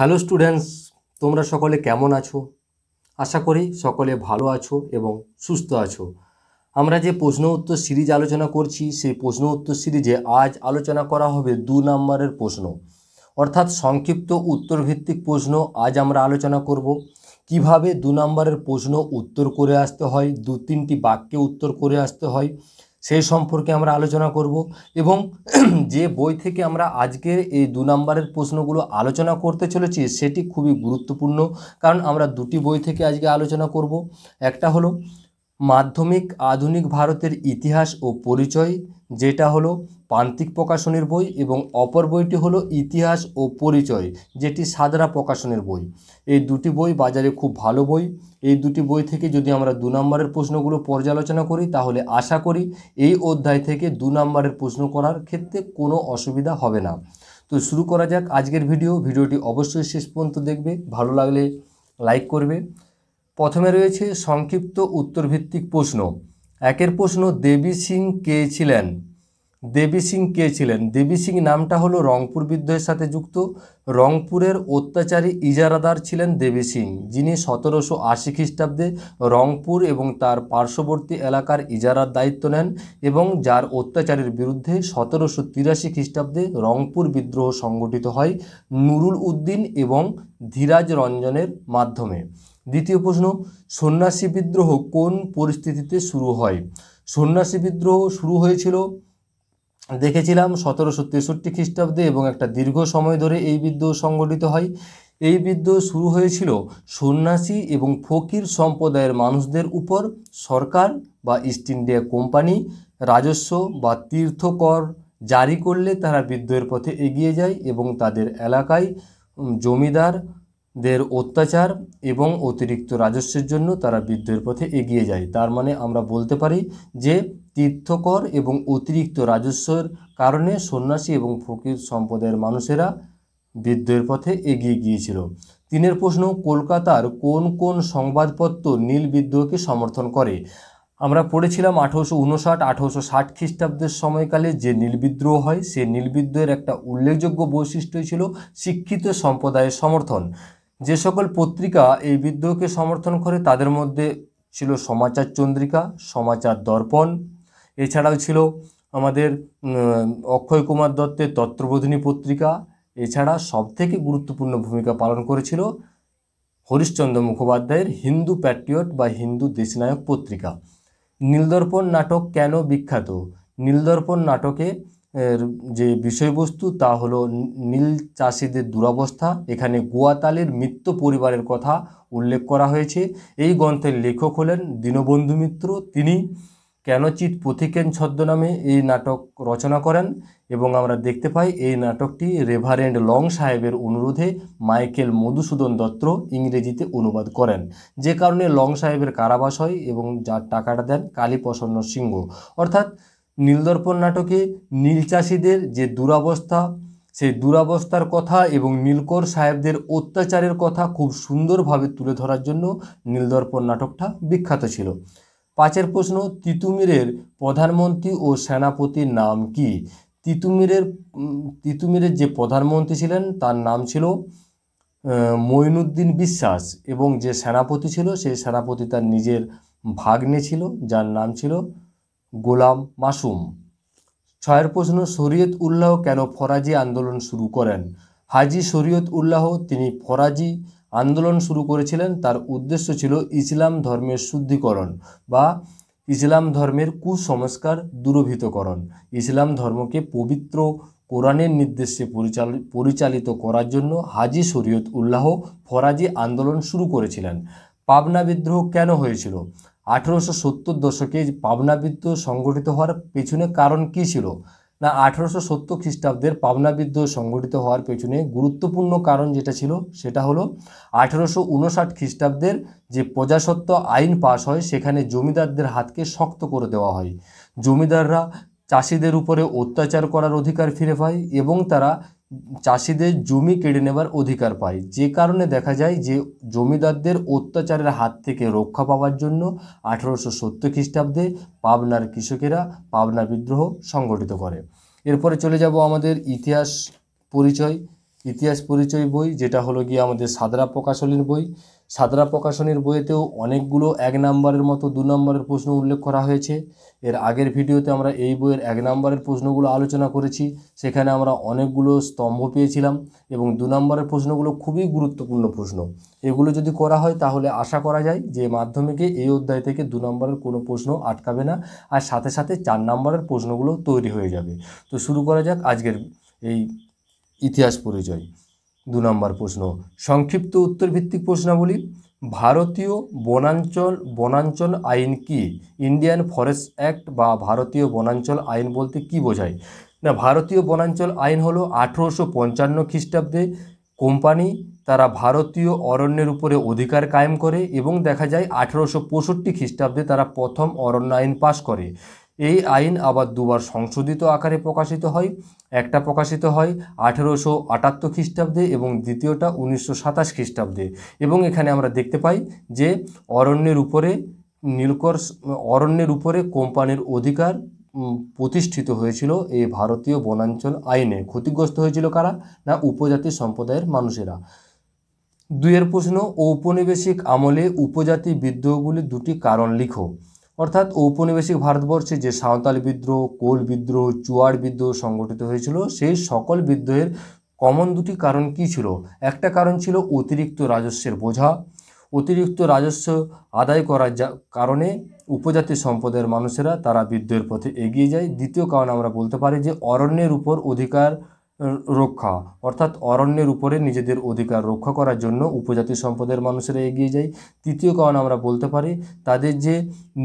hello students তোমরা সকলে কেমন আছো আশা করি সকলে ভালো আছো এবং সুস্থ আছো আমরা যে প্রশ্ন উত্তর সিরিজ আলোচনা করছি সেই প্রশ্ন উত্তর সিরিজে আজ আলোচনা করা হবে দু নম্বরের প্রশ্ন অর্থাৎ সংক্ষিপ্ত উত্তরভিত্তিক প্রশ্ন আজ আমরা আলোচনা করব কিভাবে দু নম্বরের প্রশ্ন উত্তর করে আসতে হয় দু তিনটি বাক্যে উত্তর করে আসতে হয় সেই সম্পর্কে আমরা আলোচনা করব এবং যে বই থেকে আমরা আজকের এই দু নম্বরের প্রশ্নগুলো আলোচনা করতে চলেছি সেটি খুবই গুরুত্বপূর্ণ কারণ আমরা দুটি বই থেকে আজকে আলোচনা করব একটা হলো মাধ্যমিক আধুনিক ভারতের ইতিহাস ও পরিচয় যেটা হলো প্রান্তিক প্রকাশনীর বই এবং অপর বইটি হলো ইতিহাস ও পরিচয় যেটি সাদরা প্রকাশনের বই এই দুটি বই বাজারে খুব ভালো বই এই দুটি বই থেকে যদি আমরা দু নম্বরের প্রশ্নগুলো পর্যালোচনা করি তাহলে আশা করি এই অধ্যায় থেকে দু নম্বরের প্রশ্ন করার ক্ষেত্রে কোনো অসুবিধা হবে না তো শুরু করা যাক আজকের ভিডিও ভিডিওটি অবশ্যই শেষ পর্যন্ত দেখবে ভালো লাগলে লাইক করবে প্রথমে রয়েছে সংক্ষিপ্ত উত্তরভিত্তিক প্রশ্ন একের প্রশ্ন দেবী সিং কে ছিলেন দেবী সিং কে ছিলেন দেবী সিং নামটা হলো রংপুর বিদ্রোহের সাথে যুক্ত রংপুরের অত্যাচারী ইজারাদার ছিলেন দেবী সিং যিনি সতেরোশো আশি খ্রিস্টাব্দে রংপুর এবং তার পার্শ্ববর্তী এলাকার ইজারার দায়িত্ব নেন এবং যার অত্যাচারের বিরুদ্ধে সতেরোশো তিরাশি খ্রিস্টাব্দে রংপুর বিদ্রোহ সংগঠিত হয় নুরুল উদ্দিন এবং ধীরাজ রঞ্জনের মাধ্যমে দ্বিতীয় প্রশ্ন সন্ন্যাসী বিদ্রোহ কোন পরিস্থিতিতে শুরু হয় সন্ন্যাসী বিদ্রোহ শুরু হয়েছিল দেখেছিলাম সতেরোশো তেষট্টি খ্রিস্টাব্দে এবং একটা দীর্ঘ সময় ধরে এই বিদ্রোহ সংগঠিত হয় এই বিদ্রোহ শুরু হয়েছিল সন্ন্যাসী এবং ফকির সম্প্রদায়ের মানুষদের উপর সরকার বা ইস্ট ইন্ডিয়া কোম্পানি রাজস্ব বা তীর্থকর জারি করলে তারা বিদ্রোহের পথে এগিয়ে যায় এবং তাদের এলাকায় জমিদার দের অত্যাচার এবং অতিরিক্ত রাজস্বের জন্য তারা বিদ্রোহের পথে এগিয়ে যায় তার মানে আমরা বলতে পারি যে তীর্থকর এবং অতিরিক্ত রাজস্বের কারণে সন্ন্যাসী এবং ফকির সম্প্রদায়ের মানুষেরা বিদ্রোহের পথে এগিয়ে গিয়েছিল তিনের প্রশ্ন কলকাতার কোন কোন সংবাদপত্র নীল বিদ্রোহকে সমর্থন করে আমরা পড়েছিলাম আঠেরোশো উনষাট আঠেরোশো ষাট খ্রিস্টাব্দের সময়কালে যে নীল বিদ্রোহ হয় সেই বিদ্রোহের একটা উল্লেখযোগ্য বৈশিষ্ট্যই ছিল শিক্ষিত সম্প্রদায়ের সমর্থন যে সকল পত্রিকা এই বিদ্রোহকে সমর্থন করে তাদের মধ্যে ছিল সমাচার চন্দ্রিকা সমাচার দর্পণ এছাড়াও ছিল আমাদের অক্ষয় কুমার দত্তের তত্ত্ববোধিনী পত্রিকা এছাড়া সবথেকে গুরুত্বপূর্ণ ভূমিকা পালন করেছিল হরিশ্চন্দ্র মুখোপাধ্যায়ের হিন্দু প্যাট্রিয়ট বা হিন্দু দেশনায়ক পত্রিকা নীলদর্পণ নাটক কেন বিখ্যাত নীলদর্পণ নাটকে এর যে বিষয়বস্তু তা হলো নীল চাষিদের দুরবস্থা এখানে গোয়াতালের মিত্র পরিবারের কথা উল্লেখ করা হয়েছে এই গ্রন্থের লেখক হলেন দীনবন্ধু মিত্র তিনি কেনচিত পথিকেন ছদ্মনামে এই নাটক রচনা করেন এবং আমরা দেখতে পাই এই নাটকটি রেভারেন্ড লং সাহেবের অনুরোধে মাইকেল মধুসূদন দত্ত ইংরেজিতে অনুবাদ করেন যে কারণে লং সাহেবের কারাবাস হয় এবং যার টাকাটা দেন কালীপ্রসন্ন সিংহ অর্থাৎ নীলদর্পণ নাটকে নীলচাষিদের যে দুরাবস্থা সেই দুরাবস্থার কথা এবং নীলকর সাহেবদের অত্যাচারের কথা খুব সুন্দরভাবে তুলে ধরার জন্য নীলদর্পণ নাটকটা বিখ্যাত ছিল পাঁচের প্রশ্ন তিতুমিরের প্রধানমন্ত্রী ও সেনাপতির নাম কি তিতুমিরের তিতুমিরের যে প্রধানমন্ত্রী ছিলেন তার নাম ছিল মইনুদ্দিন বিশ্বাস এবং যে সেনাপতি ছিল সেই সেনাপতি তার নিজের ভাগ্নে ছিল যার নাম ছিল গোলাম মাসুম ছয়ের প্রশ্ন শরীয়ত উল্লাহ কেন ফরাজি আন্দোলন শুরু করেন হাজি শরীয়ত উল্লাহ তিনি ফরাজি আন্দোলন শুরু করেছিলেন তার উদ্দেশ্য ছিল ইসলাম ধর্মের শুদ্ধিকরণ বা ইসলাম ধর্মের কুসংস্কার দূরভীতকরণ ইসলাম ধর্মকে পবিত্র কোরআনের নির্দেশে পরিচালিত করার জন্য হাজি শরীয়ত উল্লাহ ফরাজি আন্দোলন শুরু করেছিলেন পাবনা বিদ্রোহ কেন হয়েছিল আঠেরোশো সত্তর দশকে পাবনাবিদ্য সংগঠিত হওয়ার পেছনে কারণ কী ছিল না আঠেরোশো সত্তর খ্রিস্টাব্দের পাবনা সংগঠিত হওয়ার পেছনে গুরুত্বপূর্ণ কারণ যেটা ছিল সেটা হলো আঠেরোশো উনষাট খ্রিস্টাব্দের যে প্রজাসত্ব আইন পাশ হয় সেখানে জমিদারদের হাতকে শক্ত করে দেওয়া হয় জমিদাররা চাষিদের উপরে অত্যাচার করার অধিকার ফিরে পায় এবং তারা চাষিদের জমি কেড়ে নেবার অধিকার পায় যে কারণে দেখা যায় যে জমিদারদের অত্যাচারের হাত থেকে রক্ষা পাওয়ার জন্য আঠারোশো সত্তর খ্রিস্টাব্দে পাবনার কৃষকেরা পাবনা বিদ্রোহ সংগঠিত করে এরপরে চলে যাব আমাদের ইতিহাস পরিচয় ইতিহাস পরিচয় বই যেটা হলো গিয়ে আমাদের সাদরা প্রকাশনীর বই সাদরা প্রকাশনীর বইতেও অনেকগুলো এক নম্বরের মতো দু নম্বরের প্রশ্ন উল্লেখ করা হয়েছে এর আগের ভিডিওতে আমরা এই বইয়ের এক নম্বরের প্রশ্নগুলো আলোচনা করেছি সেখানে আমরা অনেকগুলো স্তম্ভ পেয়েছিলাম এবং দু নম্বরের প্রশ্নগুলো খুবই গুরুত্বপূর্ণ প্রশ্ন এগুলো যদি করা হয় তাহলে আশা করা যায় যে মাধ্যমিকে এই অধ্যায় থেকে দু নম্বরের কোনো প্রশ্ন আটকাবে না আর সাথে সাথে চার নম্বরের প্রশ্নগুলো তৈরি হয়ে যাবে তো শুরু করা যাক আজকের এই ইতিহাস পরিচয় দু নম্বর প্রশ্ন সংক্ষিপ্ত উত্তরভিত্তিক প্রশ্নাবলী ভারতীয় বনাঞ্চল বনাঞ্চল আইন কি ইন্ডিয়ান ফরেস্ট অ্যাক্ট বা ভারতীয় বনাঞ্চল আইন বলতে কি বোঝায় না ভারতীয় বনাঞ্চল আইন হলো আঠেরোশো পঞ্চান্ন খ্রিস্টাব্দে কোম্পানি তারা ভারতীয় অরণ্যের উপরে অধিকার কায়েম করে এবং দেখা যায় আঠেরোশো পঁয়ষট্টি খ্রিস্টাব্দে তারা প্রথম অরণ্য আইন পাশ করে এই আইন আবার দুবার সংশোধিত আকারে প্রকাশিত হয় একটা প্রকাশিত হয় আঠেরোশো আটাত্তর খ্রিস্টাব্দে এবং দ্বিতীয়টা উনিশশো সাতাশ খ্রিস্টাব্দে এবং এখানে আমরা দেখতে পাই যে অরণ্যের উপরে নীলকর অরণ্যের উপরে কোম্পানির অধিকার প্রতিষ্ঠিত হয়েছিল এই ভারতীয় বনাঞ্চল আইনে ক্ষতিগ্রস্ত হয়েছিল কারা না উপজাতি সম্প্রদায়ের মানুষেরা দুইয়ের প্রশ্ন ঔপনিবেশিক আমলে উপজাতি বিদ্রোহগুলি দুটি কারণ লিখো অর্থাৎ ঔপনিবেশিক ভারতবর্ষে যে সাঁওতাল বিদ্রোহ কোল বিদ্রোহ চুয়ার বিদ্রোহ সংগঠিত হয়েছিল সেই সকল বিদ্রোহের কমন দুটি কারণ কি ছিল একটা কারণ ছিল অতিরিক্ত রাজস্বের বোঝা অতিরিক্ত রাজস্ব আদায় করার কারণে উপজাতি সম্পদের মানুষেরা তারা বিদ্রোহের পথে এগিয়ে যায় দ্বিতীয় কারণ আমরা বলতে পারি যে অরণ্যের উপর অধিকার রক্ষা অর্থাৎ অরণ্যের উপরে নিজেদের অধিকার রক্ষা করার জন্য উপজাতি সম্প্রদায়ের মানুষেরা এগিয়ে যায় তৃতীয় কারণ আমরা বলতে পারি তাদের যে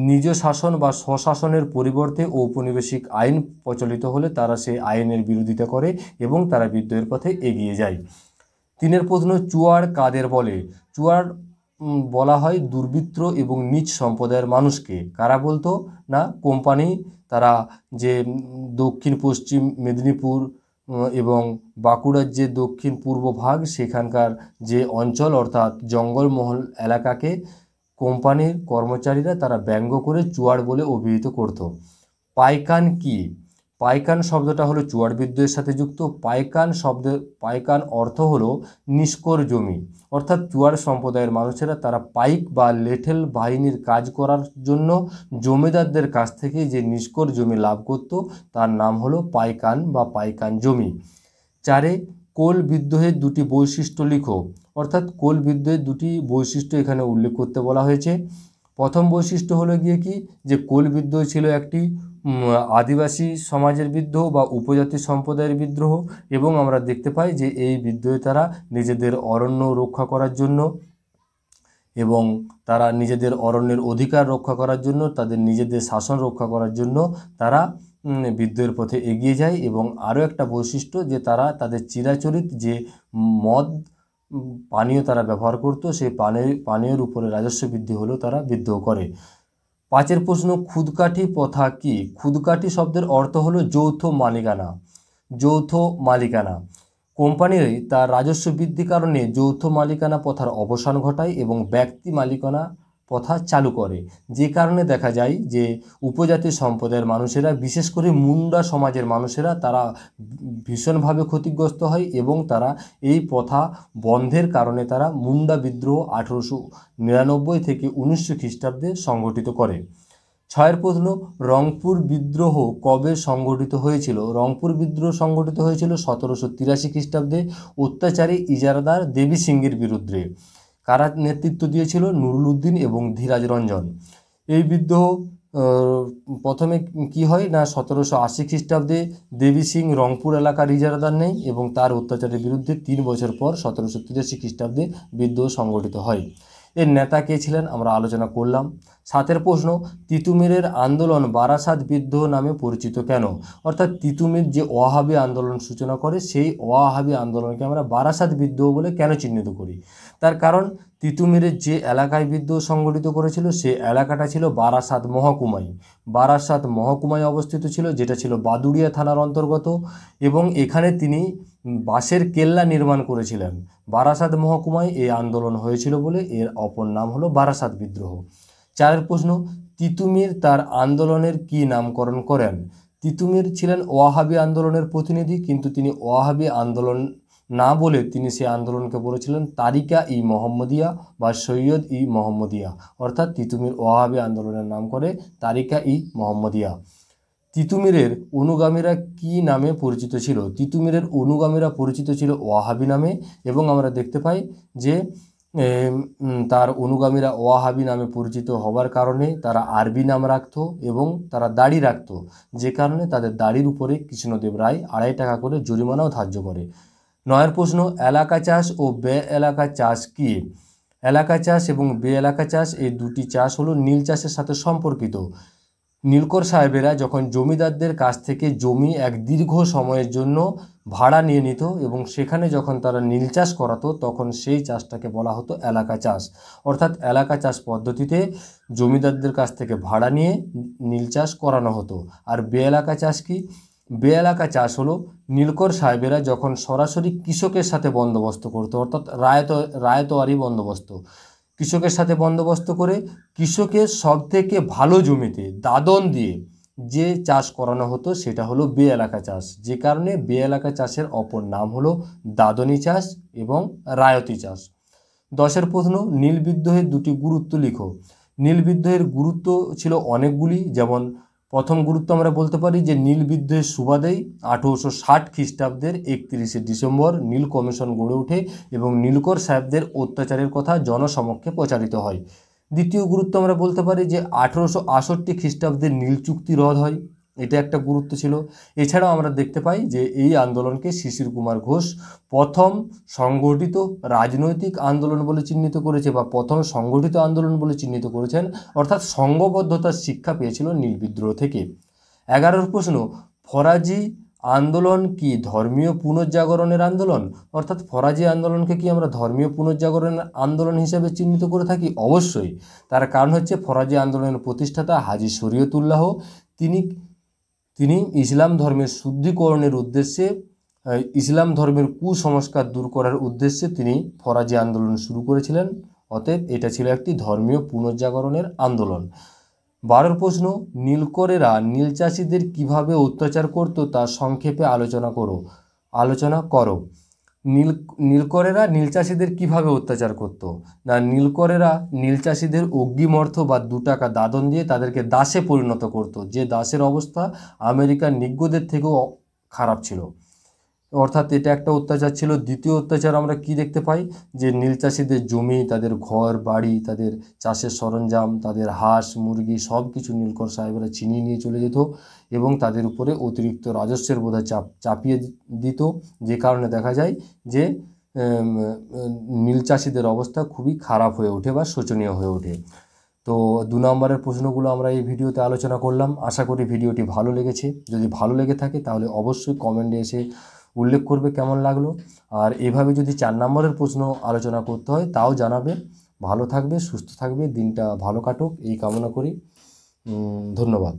নিজ শাসন বা স্বশাসনের পরিবর্তে ঔপনিবেশিক আইন প্রচলিত হলে তারা সেই আইনের বিরোধিতা করে এবং তারা বিদ্রোহের পথে এগিয়ে যায় তিনের প্রশ্ন চুয়ার কাদের বলে চুয়ার বলা হয় দুর্বৃত্ত এবং নিজ সম্প্রদায়ের মানুষকে কারা বলতো না কোম্পানি তারা যে দক্ষিণ পশ্চিম মেদিনীপুর এবং বাঁকুড়ার যে দক্ষিণ পূর্ব ভাগ সেখানকার যে অঞ্চল অর্থাৎ জঙ্গলমহল এলাকাকে কোম্পানির কর্মচারীরা তারা ব্যঙ্গ করে চুয়ার বলে অভিহিত করত পাইকান কি পাইকান শব্দটা হলো চুয়ার বিদ্রোহের সাথে যুক্ত পাইকান শব্দ পাইকান অর্থ হলো নিষ্কর জমি অর্থাৎ চুয়ার সম্প্রদায়ের মানুষেরা তারা পাইক বা লেঠেল বাহিনীর কাজ করার জন্য জমিদারদের কাছ থেকে যে নিষ্কর জমি লাভ করত তার নাম হলো পাইকান বা পাইকান জমি চারে কোল বিদ্রোহের দুটি বৈশিষ্ট্য লিখো অর্থাৎ কোল বিদ্রোহের দুটি বৈশিষ্ট্য এখানে উল্লেখ করতে বলা হয়েছে প্রথম বৈশিষ্ট্য হলো গিয়ে কি যে কোল বিদ্রোহ ছিল একটি আদিবাসী সমাজের বিদ্রোহ বা উপজাতি সম্প্রদায়ের বিদ্রোহ এবং আমরা দেখতে পাই যে এই বিদ্রোহে তারা নিজেদের অরণ্য রক্ষা করার জন্য এবং তারা নিজেদের অরণ্যের অধিকার রক্ষা করার জন্য তাদের নিজেদের শাসন রক্ষা করার জন্য তারা বিদ্রোহের পথে এগিয়ে যায় এবং আরও একটা বৈশিষ্ট্য যে তারা তাদের চিরাচরিত যে মদ পানীয় তারা ব্যবহার করতো সেই পানীয় পানীয়ের উপরে রাজস্ব বৃদ্ধি হলেও তারা বিদ্রোহ করে পাঁচের প্রশ্ন খুদকাঠি প্রথা কি খুদকাঠি শব্দের অর্থ হলো যৌথ মালিকানা যৌথ মালিকানা কোম্পানি তার রাজস্ব বৃদ্ধি কারণে যৌথ মালিকানা প্রথার অবসান ঘটায় এবং ব্যক্তি মালিকানা প্রথা চালু করে যে কারণে দেখা যায় যে উপজাতি সম্প্রদায়ের মানুষেরা বিশেষ করে মুন্ডা সমাজের মানুষেরা তারা ভীষণভাবে ক্ষতিগ্রস্ত হয় এবং তারা এই প্রথা বন্ধের কারণে তারা মুন্ডা বিদ্রোহ আঠেরোশো নিরানব্বই থেকে উনিশশো খ্রিস্টাব্দে সংগঠিত করে ছয়ের প্রশ্ন রংপুর বিদ্রোহ কবে সংগঠিত হয়েছিল রংপুর বিদ্রোহ সংগঠিত হয়েছিল সতেরোশো তিরাশি খ্রিস্টাব্দে অত্যাচারী ইজারাদার দেবী সিংহের বিরুদ্ধে কারা নেতৃত্ব দিয়েছিল নুরুল উদ্দিন এবং ধীরাজ রঞ্জন এই বিদ্রোহ প্রথমে কি হয় না সতেরোশো আশি খ্রিস্টাব্দে দেবী সিং রংপুর এলাকার ইজারাদার নেই এবং তার অত্যাচারের বিরুদ্ধে তিন বছর পর সতেরোশো তিরাশি খ্রিস্টাব্দে বিদ্রোহ সংগঠিত হয় এর নেতা কে ছিলেন আমরা আলোচনা করলাম সাতের প্রশ্ন তিতুমিরের আন্দোলন বারাসাত বিদ্রোহ নামে পরিচিত কেন অর্থাৎ তিতুমির যে ওয়াহাবি আন্দোলন সূচনা করে সেই ওয়াহাবি আন্দোলনকে আমরা বারাসাত বিদ্রোহ বলে কেন চিহ্নিত করি তার কারণ তিতুমিরের যে এলাকায় বিদ্রোহ সংগঠিত করেছিল সে এলাকাটা ছিল বারাসাত মহকুমায় বারাসাত মহকুমায় অবস্থিত ছিল যেটা ছিল বাদুড়িয়া থানার অন্তর্গত এবং এখানে তিনি বাঁশের কেল্লা নির্মাণ করেছিলেন বারাসাত মহকুমায় এই আন্দোলন হয়েছিল বলে এর অপর নাম হলো বারাসাত বিদ্রোহ চারের প্রশ্ন তিতুমির তার আন্দোলনের কি নামকরণ করেন তিতুমির ছিলেন ওয়াহাবি আন্দোলনের প্রতিনিধি কিন্তু তিনি ওয়াহাবি আন্দোলন না বলে তিনি সেই আন্দোলনকে বলেছিলেন তারিকা ই মোহাম্মদিয়া বা সৈয়দ ই মোহাম্মদিয়া অর্থাৎ তিতুমির ওয়াহাবি আন্দোলনের নাম করে তারিকা ই মোহাম্মদিয়া তিতুমিরের অনুগামীরা কি নামে পরিচিত ছিল তিতুমিরের অনুগামীরা পরিচিত ছিল ওয়াহাবি নামে এবং আমরা দেখতে পাই যে তার অনুগামীরা ওয়াহাবি নামে পরিচিত হওয়ার কারণে তারা আরবি নাম রাখত এবং তারা দাড়ি রাখত যে কারণে তাদের দাড়ির উপরে কৃষ্ণদেব রায় আড়াই টাকা করে জরিমানাও ধার্য করে নয়ের প্রশ্ন এলাকা চাষ ও বে এলাকা চাষ কি এলাকা চাষ এবং বে এলাকা চাষ এই দুটি চাষ হলো নীল চাষের সাথে সম্পর্কিত নীলকর সাহেবেরা যখন জমিদারদের কাছ থেকে জমি এক দীর্ঘ সময়ের জন্য ভাড়া নিয়ে নিত এবং সেখানে যখন তারা নীল চাষ করাতো তখন সেই চাষটাকে বলা হতো এলাকা চাষ অর্থাৎ এলাকা চাষ পদ্ধতিতে জমিদারদের কাছ থেকে ভাড়া নিয়ে নীল চাষ করানো হতো আর বে এলাকা চাষ কি এলাকা চাষ হলো নীলকর সাহেবেরা যখন সরাসরি কৃষকের সাথে বন্দোবস্ত করতো অর্থাৎ রায়ত রায়তোয়ারি বন্দোবস্ত কৃষকের সাথে বন্দোবস্ত করে কৃষকের সবথেকে ভালো জমিতে দাদন দিয়ে যে চাষ করানো হতো সেটা হলো বে এলাকা চাষ যে কারণে বে এলাকা চাষের অপর নাম হলো দাদনি চাষ এবং রায়তি চাষ দশের প্রশ্ন নীল বিদ্রোহের দুটি গুরুত্ব লিখো নীল বিদ্রোহের গুরুত্ব ছিল অনেকগুলি যেমন প্রথম গুরুত্ব আমরা বলতে পারি যে নীল বিদ্রোহের সুবাদেই আঠেরোশো ষাট খ্রিস্টাব্দের একত্রিশে ডিসেম্বর নীল কমিশন গড়ে ওঠে এবং নীলকর সাহেবদের অত্যাচারের কথা জনসমক্ষে প্রচারিত হয় দ্বিতীয় গুরুত্ব আমরা বলতে পারি যে আঠেরোশো আষট্টি খ্রিস্টাব্দের নীল চুক্তি রদ হয় এটা একটা গুরুত্ব ছিল এছাড়াও আমরা দেখতে পাই যে এই আন্দোলনকে শিশির কুমার ঘোষ প্রথম সংগঠিত রাজনৈতিক আন্দোলন বলে চিহ্নিত করেছে বা প্রথম সংগঠিত আন্দোলন বলে চিহ্নিত করেছেন অর্থাৎ সংঘবদ্ধতার শিক্ষা পেয়েছিল নীল বিদ্রোহ থেকে এগারোর প্রশ্ন ফরাজি আন্দোলন কি ধর্মীয় পুনর্জাগরণের আন্দোলন অর্থাৎ ফরাজি আন্দোলনকে কি আমরা ধর্মীয় পুনর্জাগরণের আন্দোলন হিসেবে চিহ্নিত করে থাকি অবশ্যই তার কারণ হচ্ছে ফরাজি আন্দোলনের প্রতিষ্ঠাতা হাজি শরীয়তুল্লাহ তিনি তিনি ইসলাম ধর্মের শুদ্ধিকরণের উদ্দেশ্যে ইসলাম ধর্মের কুসংস্কার দূর করার উদ্দেশ্যে তিনি ফরাজি আন্দোলন শুরু করেছিলেন অতএব এটা ছিল একটি ধর্মীয় পুনর্জাগরণের আন্দোলন বারোর প্রশ্ন নীলকরেরা নীলচাষিদের কিভাবে অত্যাচার করত তা সংক্ষেপে আলোচনা করো আলোচনা করো নীল নীলকরেরা নীলচাষীদের কিভাবে অত্যাচার করত না নীলকরেরা নীলচাষিদের অগ্নিমর্থ বা দু টাকা দাদন দিয়ে তাদেরকে দাসে পরিণত করত যে দাসের অবস্থা আমেরিকার নিজ্ঞদের থেকেও খারাপ ছিল অর্থাৎ এটা একটা অত্যাচার ছিল দ্বিতীয় অত্যাচার আমরা কি দেখতে পাই যে নীল চাষিদের জমি তাদের ঘর বাড়ি তাদের চাষের সরঞ্জাম তাদের হাঁস মুরগি সব কিছু নীলকর সাহেবরা চিনিয়ে নিয়ে চলে যেত এবং তাদের উপরে অতিরিক্ত রাজস্বের বোধহয় চাপ চাপিয়ে দিত যে কারণে দেখা যায় যে নীল চাষিদের অবস্থা খুবই খারাপ হয়ে ওঠে বা শোচনীয় হয়ে ওঠে তো দু নম্বরের প্রশ্নগুলো আমরা এই ভিডিওতে আলোচনা করলাম আশা করি ভিডিওটি ভালো লেগেছে যদি ভালো লেগে থাকে তাহলে অবশ্যই কমেন্টে এসে উল্লেখ করবে কেমন লাগলো আর এভাবে যদি চার নম্বরের প্রশ্ন আলোচনা করতে হয় তাও জানাবে ভালো থাকবে সুস্থ থাকবে দিনটা ভালো কাটুক এই কামনা করি ধন্যবাদ